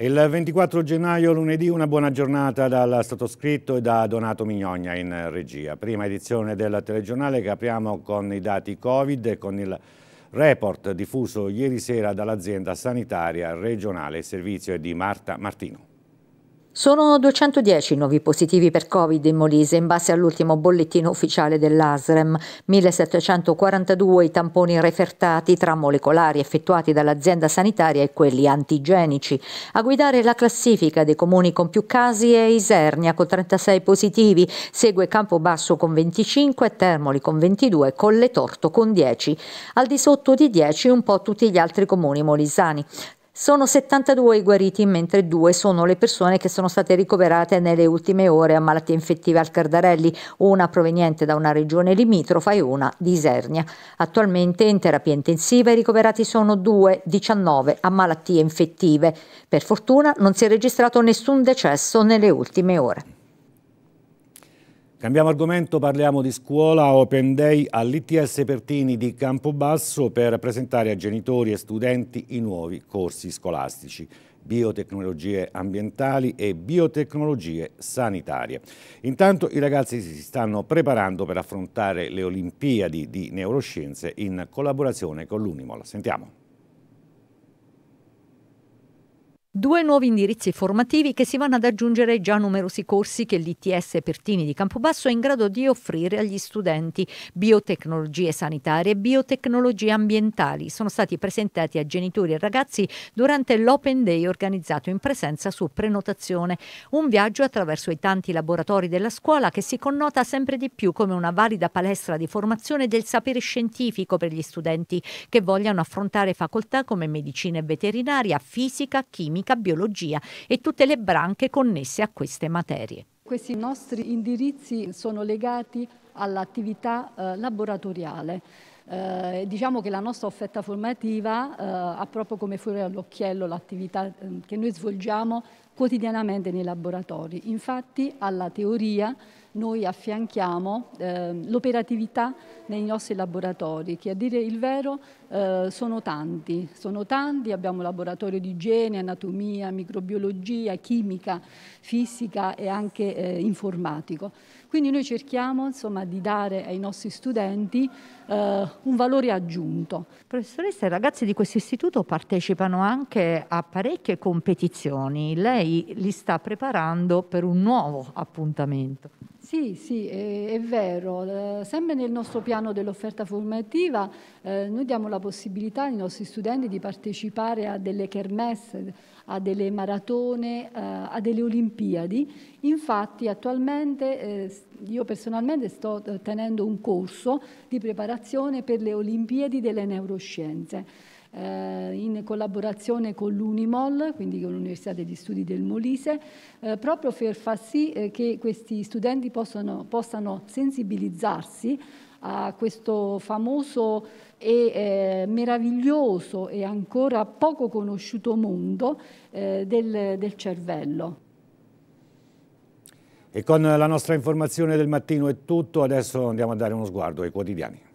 Il 24 gennaio lunedì una buona giornata dal sottoscritto e da Donato Mignogna in regia. Prima edizione del telegiornale che apriamo con i dati Covid e con il report diffuso ieri sera dall'azienda sanitaria regionale. Il servizio è di Marta Martino. Sono 210 nuovi positivi per Covid in Molise in base all'ultimo bollettino ufficiale dell'ASREM, 1742 i tamponi refertati tra molecolari effettuati dall'azienda sanitaria e quelli antigenici. A guidare la classifica dei comuni con più casi è Isernia con 36 positivi, segue Campobasso con 25, Termoli con 22, Colletorto con 10. Al di sotto di 10 un po' tutti gli altri comuni molisani. Sono 72 i guariti, mentre due sono le persone che sono state ricoverate nelle ultime ore a malattie infettive al Cardarelli, una proveniente da una regione limitrofa e una di Isernia. Attualmente in terapia intensiva i ricoverati sono 2, 19 a malattie infettive. Per fortuna non si è registrato nessun decesso nelle ultime ore. Cambiamo argomento, parliamo di scuola Open Day all'ITS Pertini di Campobasso per presentare a genitori e studenti i nuovi corsi scolastici biotecnologie ambientali e biotecnologie sanitarie. Intanto i ragazzi si stanno preparando per affrontare le Olimpiadi di neuroscienze in collaborazione con l'Unimol. Sentiamo. Due nuovi indirizzi formativi che si vanno ad aggiungere ai già numerosi corsi che l'ITS Pertini di Campobasso è in grado di offrire agli studenti. Biotecnologie sanitarie e biotecnologie ambientali sono stati presentati a genitori e ragazzi durante l'Open Day organizzato in presenza su prenotazione. Un viaggio attraverso i tanti laboratori della scuola che si connota sempre di più come una valida palestra di formazione del sapere scientifico per gli studenti che vogliano affrontare facoltà come medicina e veterinaria, fisica, chimica chimica, biologia e tutte le branche connesse a queste materie. Questi nostri indirizzi sono legati all'attività eh, laboratoriale. Eh, diciamo che la nostra offerta formativa eh, ha proprio come fuori all'occhiello l'attività eh, che noi svolgiamo quotidianamente nei laboratori. Infatti alla teoria noi affianchiamo eh, l'operatività nei nostri laboratori, che a dire il vero eh, sono tanti, sono tanti, abbiamo laboratori di igiene, anatomia, microbiologia, chimica, fisica e anche eh, informatico. Quindi noi cerchiamo insomma, di dare ai nostri studenti eh, un valore aggiunto. Professoressa, i ragazzi di questo istituto partecipano anche a parecchie competizioni, lei li sta preparando per un nuovo appuntamento. Sì, sì, è, è, vero. Eh, sempre nel nostro piano dell'offerta formativa eh, noi diamo la possibilità ai nostri studenti di partecipare a delle kermesse, a delle maratone, eh, a delle Olimpiadi. Infatti attualmente eh, io personalmente sto eh, tenendo un corso di preparazione per le Olimpiadi delle neuroscienze eh, in collaborazione con l'Unimol, quindi con l'Università degli Studi del Molise, eh, proprio per far sì eh, che questi studenti possano, possano sensibilizzarsi a questo famoso e eh, meraviglioso e ancora poco conosciuto mondo eh, del, del cervello. E con la nostra informazione del mattino è tutto, adesso andiamo a dare uno sguardo ai quotidiani.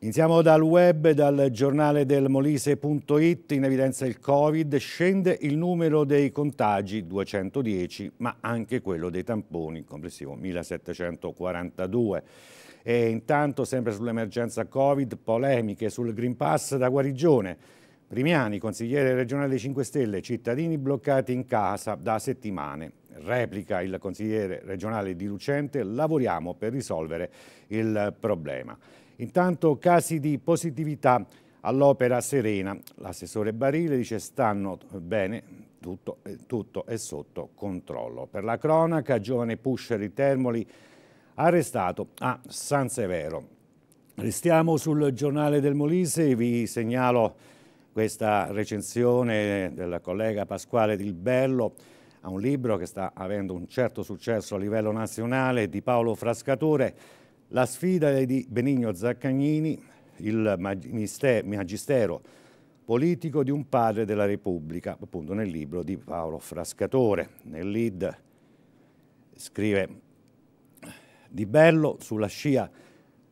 Iniziamo dal web, dal giornale del Molise.it, in evidenza il Covid, scende il numero dei contagi 210, ma anche quello dei tamponi, complessivo 1742. E intanto, sempre sull'emergenza Covid, polemiche sul Green Pass da guarigione. Primiani, consigliere regionale dei 5 Stelle, cittadini bloccati in casa da settimane. Replica il consigliere regionale di Lucente, lavoriamo per risolvere il problema. Intanto casi di positività all'opera serena. L'assessore Barile dice stanno bene, tutto, tutto, è sotto controllo. Per la cronaca, giovane pusher di Termoli arrestato a San Severo. Restiamo sul giornale del Molise, e vi segnalo questa recensione del collega Pasquale Bello a un libro che sta avendo un certo successo a livello nazionale di Paolo Frascatore la sfida è di Benigno Zaccagnini, il magistero politico di un padre della Repubblica, appunto nel libro di Paolo Frascatore. Nel lead scrive Di Bello sulla scia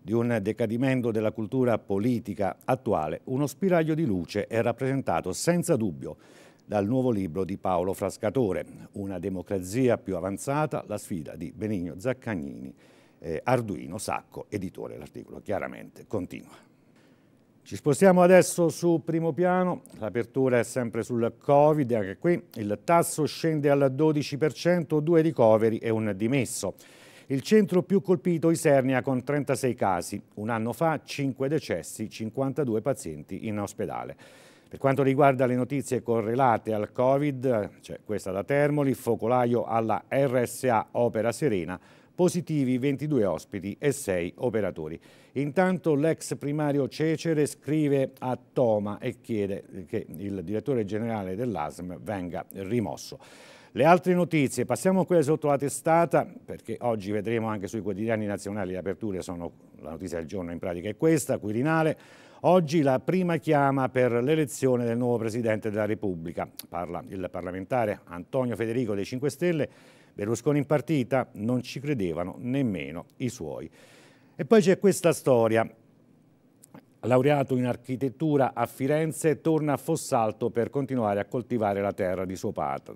di un decadimento della cultura politica attuale, uno spiraglio di luce è rappresentato senza dubbio dal nuovo libro di Paolo Frascatore, Una democrazia più avanzata, la sfida di Benigno Zaccagnini eh, Arduino Sacco, editore. L'articolo chiaramente continua. Ci spostiamo adesso su primo piano, l'apertura è sempre sul Covid, anche qui il tasso scende al 12%, due ricoveri e un dimesso. Il centro più colpito Isernia con 36 casi, un anno fa 5 decessi, 52 pazienti in ospedale. Per quanto riguarda le notizie correlate al Covid, c'è questa da Termoli, focolaio alla RSA Opera Serena, positivi 22 ospiti e 6 operatori. Intanto l'ex primario Cecere scrive a Toma e chiede che il direttore generale dell'ASM venga rimosso. Le altre notizie, passiamo a quelle sotto la testata, perché oggi vedremo anche sui quotidiani nazionali le aperture, sono, la notizia del giorno in pratica è questa, Quirinale, Oggi la prima chiama per l'elezione del nuovo Presidente della Repubblica. Parla il parlamentare Antonio Federico dei 5 Stelle Berlusconi in partita non ci credevano nemmeno i suoi. E poi c'è questa storia. Laureato in architettura a Firenze, torna a Fossalto per continuare a coltivare la terra di suo padre,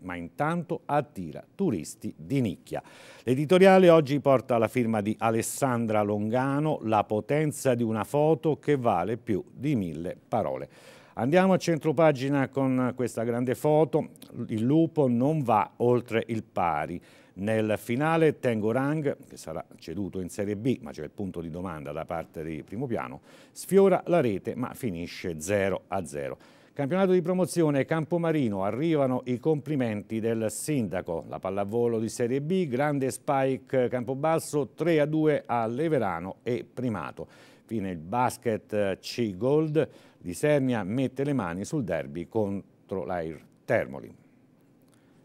ma intanto attira turisti di nicchia. L'editoriale oggi porta la firma di Alessandra Longano, La potenza di una foto che vale più di mille parole. Andiamo a centropagina con questa grande foto. Il lupo non va oltre il pari. Nel finale Tengo Rang, che sarà ceduto in Serie B, ma c'è il punto di domanda da parte di Primo Piano, sfiora la rete ma finisce 0 a 0. Campionato di promozione Campomarino, arrivano i complimenti del sindaco, la pallavolo di Serie B, grande spike Campobasso, 3 a 2 a Leverano e Primato. Fine il basket eh, C Gold, di Sernia mette le mani sul derby contro l'Air Termoli.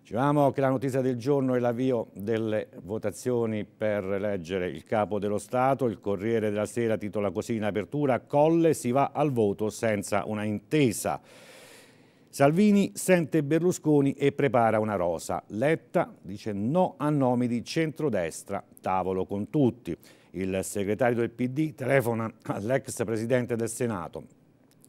Diciamo che la notizia del giorno è l'avvio delle votazioni per eleggere il capo dello Stato. Il Corriere della Sera titola così in apertura Colle si va al voto senza una intesa. Salvini sente Berlusconi e prepara una rosa. Letta dice no a nomi di centrodestra, tavolo con tutti. Il segretario del PD telefona all'ex presidente del Senato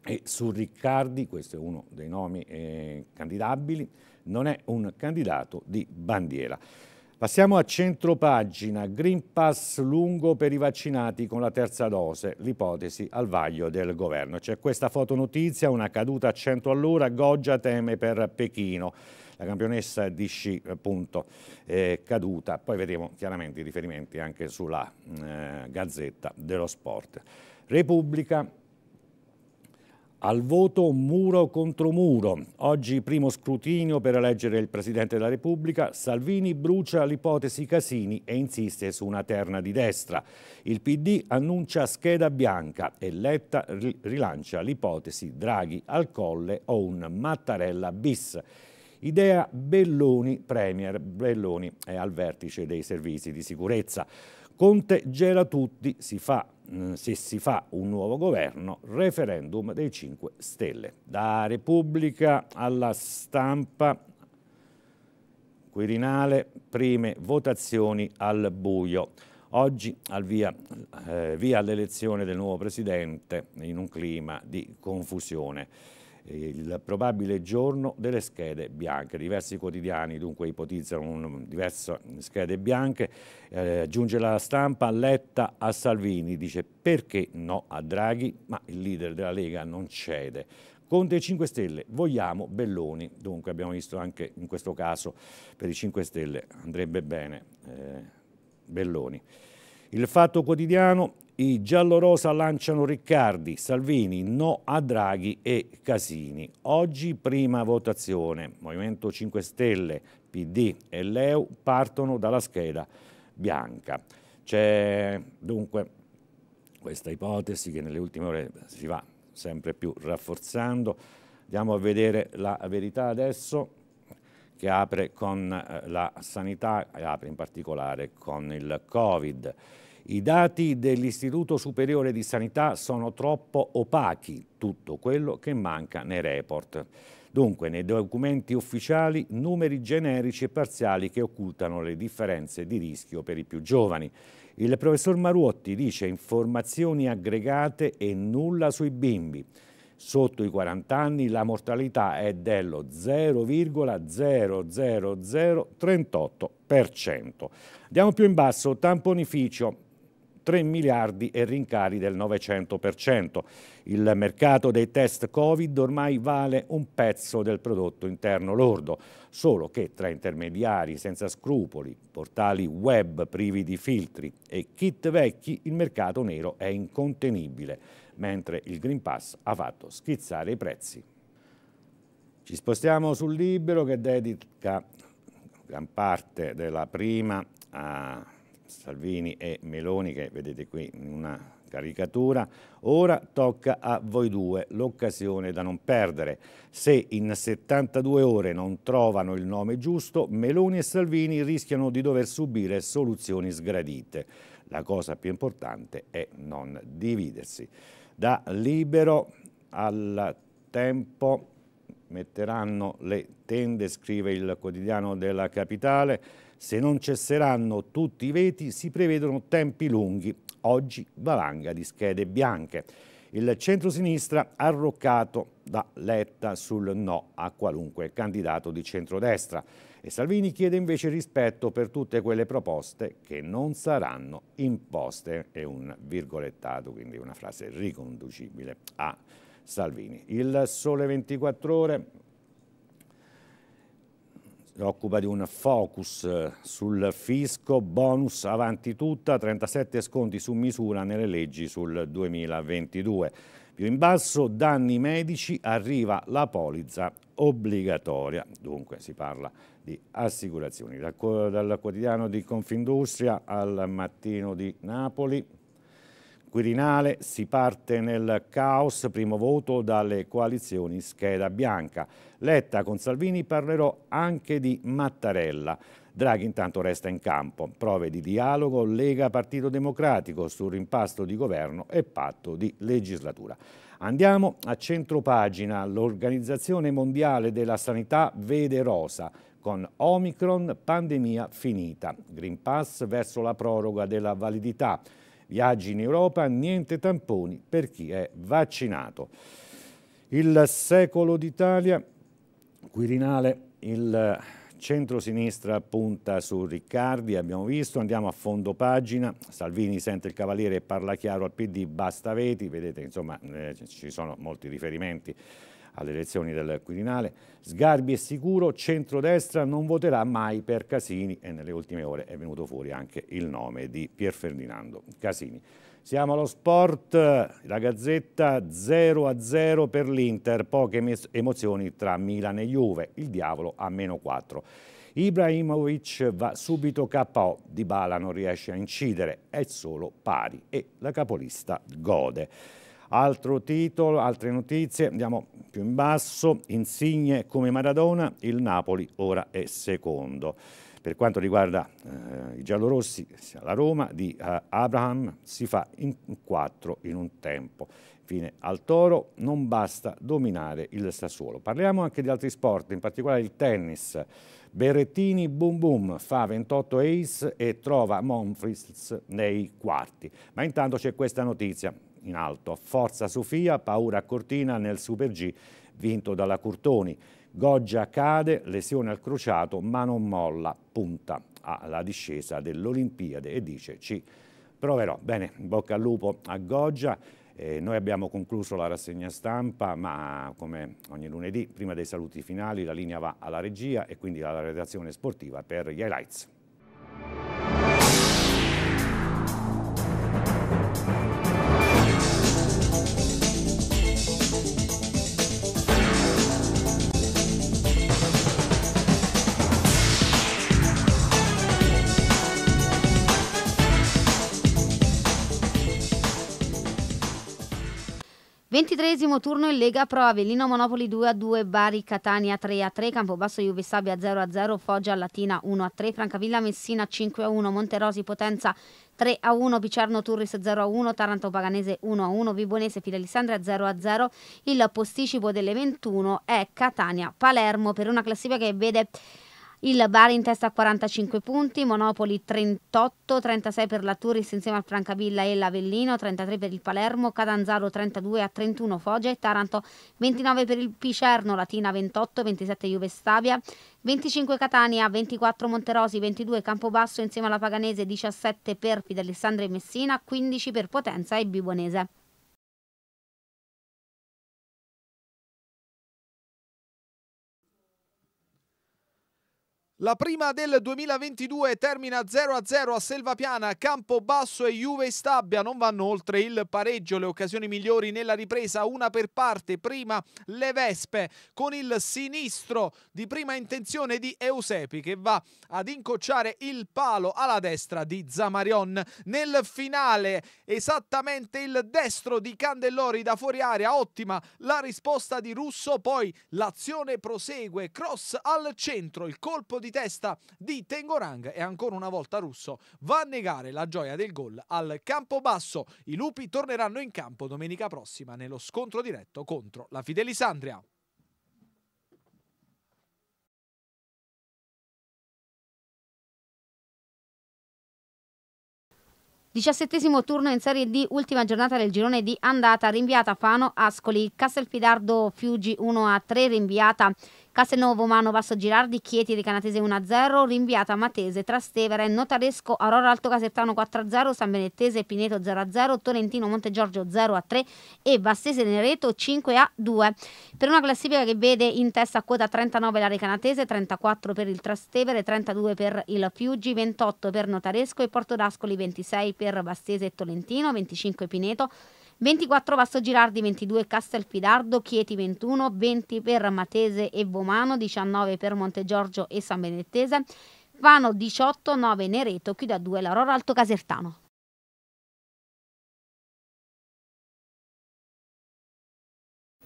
e su Riccardi, questo è uno dei nomi eh, candidabili, non è un candidato di bandiera. Passiamo a centropagina, Green Pass lungo per i vaccinati con la terza dose, l'ipotesi al vaglio del governo. C'è questa fotonotizia, una caduta a 100 all'ora, Goggia teme per Pechino, la campionessa di sci appunto eh, è caduta, poi vedremo chiaramente i riferimenti anche sulla mm, eh, Gazzetta dello Sport. Repubblica, al voto muro contro muro. Oggi primo scrutinio per eleggere il Presidente della Repubblica. Salvini brucia l'ipotesi Casini e insiste su una terna di destra. Il PD annuncia scheda bianca e Letta rilancia l'ipotesi Draghi al colle o un Mattarella bis. Idea Belloni, Premier Belloni è al vertice dei servizi di sicurezza. Conte gela tutti, si fa, mm, se si fa un nuovo governo, referendum dei 5 Stelle. Da Repubblica alla stampa Quirinale, prime votazioni al buio. Oggi al via, eh, via l'elezione del nuovo presidente in un clima di confusione il probabile giorno delle schede bianche. Diversi quotidiani dunque ipotizzano un, diverse schede bianche. Eh, aggiunge la stampa Letta a Salvini, dice perché no a Draghi, ma il leader della Lega non cede. Conte 5 Stelle, vogliamo Belloni, dunque abbiamo visto anche in questo caso per i 5 Stelle andrebbe bene eh, Belloni. Il Fatto Quotidiano i giallorosa lanciano Riccardi, Salvini, no a Draghi e Casini. Oggi prima votazione. Movimento 5 Stelle, PD e Leu partono dalla scheda bianca. C'è dunque questa ipotesi che nelle ultime ore si va sempre più rafforzando. Andiamo a vedere la verità adesso che apre con eh, la sanità e apre in particolare con il Covid. I dati dell'Istituto Superiore di Sanità sono troppo opachi, tutto quello che manca nei report. Dunque, nei documenti ufficiali, numeri generici e parziali che occultano le differenze di rischio per i più giovani. Il professor Maruotti dice informazioni aggregate e nulla sui bimbi. Sotto i 40 anni la mortalità è dello 0,00038%. Andiamo più in basso, tamponificio. 3 miliardi e rincari del 900%. Il mercato dei test Covid ormai vale un pezzo del prodotto interno lordo, solo che tra intermediari senza scrupoli, portali web privi di filtri e kit vecchi il mercato nero è incontenibile, mentre il Green Pass ha fatto schizzare i prezzi. Ci spostiamo sul libro che dedica gran parte della prima a Salvini e Meloni, che vedete qui in una caricatura. Ora tocca a voi due l'occasione da non perdere. Se in 72 ore non trovano il nome giusto, Meloni e Salvini rischiano di dover subire soluzioni sgradite. La cosa più importante è non dividersi. Da libero al tempo metteranno le tende, scrive il quotidiano della capitale, se non cesseranno tutti i veti si prevedono tempi lunghi, oggi valanga di schede bianche. Il centro-sinistra arroccato da Letta sul no a qualunque candidato di centrodestra e Salvini chiede invece rispetto per tutte quelle proposte che non saranno imposte, è un virgolettato, quindi una frase riconducibile a Salvini. Il Sole 24 Ore si occupa di un focus eh, sul fisco, bonus avanti tutta, 37 sconti su misura nelle leggi sul 2022. Più in basso, danni medici, arriva la polizza obbligatoria. Dunque si parla di assicurazioni. Dal, dal quotidiano di Confindustria al mattino di Napoli, Quirinale si parte nel caos, primo voto dalle coalizioni scheda bianca. Letta con Salvini parlerò anche di Mattarella. Draghi intanto resta in campo. Prove di dialogo, Lega Partito Democratico sul rimpasto di governo e patto di legislatura. Andiamo a centropagina. L'Organizzazione Mondiale della Sanità vede rosa con Omicron pandemia finita. Green Pass verso la proroga della validità. Viaggi in Europa, niente tamponi per chi è vaccinato. Il secolo d'Italia, Quirinale, il centro-sinistra punta su Riccardi, abbiamo visto, andiamo a fondo pagina, Salvini sente il cavaliere e parla chiaro al PD, basta veti, vedete insomma eh, ci sono molti riferimenti alle elezioni del Quirinale. Sgarbi è sicuro, centrodestra non voterà mai per Casini e nelle ultime ore è venuto fuori anche il nome di Pier Ferdinando Casini. Siamo allo sport, la Gazzetta 0-0 per l'Inter, poche emozioni tra Milan e Juve, il diavolo a meno 4. Ibrahimovic va subito KO, Dybala non riesce a incidere, è solo pari e la capolista gode. Altro titolo, altre notizie, andiamo più in basso, insigne come Maradona, il Napoli ora è secondo. Per quanto riguarda eh, i giallorossi, la Roma di eh, Abraham si fa in quattro in un tempo. Fine al Toro non basta dominare il Sassuolo. Parliamo anche di altri sport, in particolare il tennis. Berrettini boom boom fa 28 ace e trova Monfils nei quarti. Ma intanto c'è questa notizia in alto. Forza Sofia, paura a Cortina nel Super G vinto dalla Curtoni. Goggia cade, lesione al crociato, ma non molla, punta alla discesa dell'Olimpiade e dice ci proverò. Bene, bocca al lupo a Goggia. Eh, noi abbiamo concluso la rassegna stampa, ma come ogni lunedì, prima dei saluti finali, la linea va alla regia e quindi alla redazione sportiva per gli highlights. Ventitresimo turno in Lega Pro, Avellino Monopoli 2 a 2, Bari Catania 3 a 3, Campobasso Juve Sabbia 0 a 0, Foggia Latina 1 a 3, Francavilla Messina 5 a 1, Monterosi Potenza 3 a 1, Picerno Turris 0 a 1, Taranto Paganese 1 a 1, Vibonese Fidelissandria 0 a 0. Il posticipo delle 21 è Catania Palermo per una classifica che vede il Bari in testa a 45 punti, Monopoli 38, 36 per la Turis insieme al Francavilla e l'Avellino, 33 per il Palermo, Cadanzaro 32 a 31 Foggia e Taranto, 29 per il Picerno, Latina 28, 27 Juve Stabia, 25 Catania, 24 Monterosi, 22 Campobasso insieme alla Paganese, 17 per Fidelissandria e Messina, 15 per Potenza e Bibonese. La prima del 2022 termina 0-0 a Selvapiana, Campobasso e Juve Stabia. Non vanno oltre il pareggio, le occasioni migliori nella ripresa, una per parte. Prima le Vespe con il sinistro di prima intenzione di Eusepi che va ad incocciare il palo alla destra di Zamarion. Nel finale esattamente il destro di Candellori da fuori area, ottima la risposta di Russo, poi l'azione prosegue, cross al centro, il colpo di testa di Tengorang e ancora una volta Russo va a negare la gioia del gol al campo basso. I lupi torneranno in campo domenica prossima nello scontro diretto contro la Fidelisandria. Diciassettesimo turno in Serie D, ultima giornata del girone di andata, rinviata Fano Ascoli, Castelfidardo fiugi 1 a 3, rinviata Castelnuovo Umano Basso Girardi, Chieti Recanatese 1-0, rinviata Matese, Trastevere, Notaresco, Aurora Alto Casertano 4-0, San Benettese Pineto 0-0, Torrentino Giorgio 0-3 e Vastese Nereto 5-2. Per una classifica che vede in testa a quota 39 la Recanatese, 34 per il Trastevere, 32 per il Fiuggi, 28 per Notaresco e Portodascoli 26 per Vastese e Tolentino, 25 Pineto, 24 Vasto Girardi, 22 Castelfidardo, Chieti 21, 20 per Matese e Vomano, 19 per Montegiorgio e San Benettese, Vano 18, 9 Nereto, chiude a 2 la Rora Alto Casertano.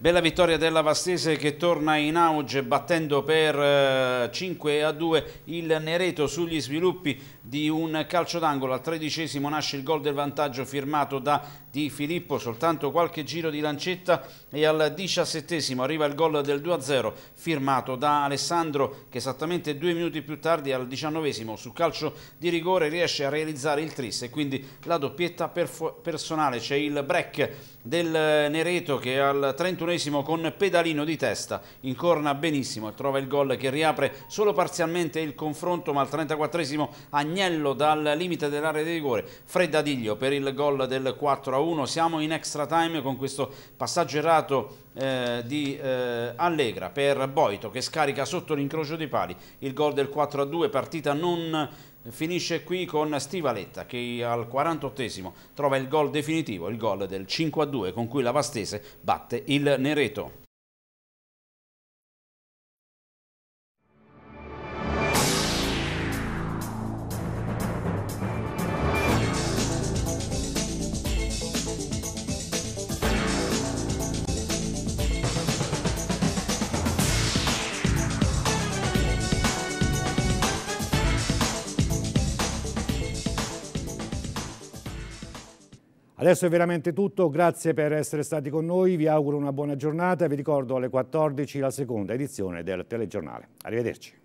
Bella vittoria della Vastese che torna in auge battendo per 5 eh, a 2 il Nereto sugli sviluppi di un calcio d'angolo. Al tredicesimo nasce il gol del vantaggio firmato da Di Filippo, soltanto qualche giro di lancetta e al diciassettesimo arriva il gol del 2 a 0 firmato da Alessandro che esattamente due minuti più tardi al diciannovesimo su calcio di rigore riesce a realizzare il tris e quindi la doppietta personale. C'è il break del eh, Nereto che al trentunesimo ventunesimo con pedalino di testa. Incorna benissimo e trova il gol che riapre solo parzialmente il confronto, ma al 34esimo Agnello dal limite dell'area di rigore. Freddadiglio per il gol del 4-1. Siamo in extra time con questo passaggio errato eh, di eh, Allegra per Boito che scarica sotto l'incrocio dei pali il gol del 4-2, partita non finisce qui con Stivaletta che al 48esimo trova il gol definitivo, il gol del 5-2 con cui la Vastese batte il Nereto. Adesso è veramente tutto, grazie per essere stati con noi, vi auguro una buona giornata e vi ricordo alle 14 la seconda edizione del telegiornale. Arrivederci.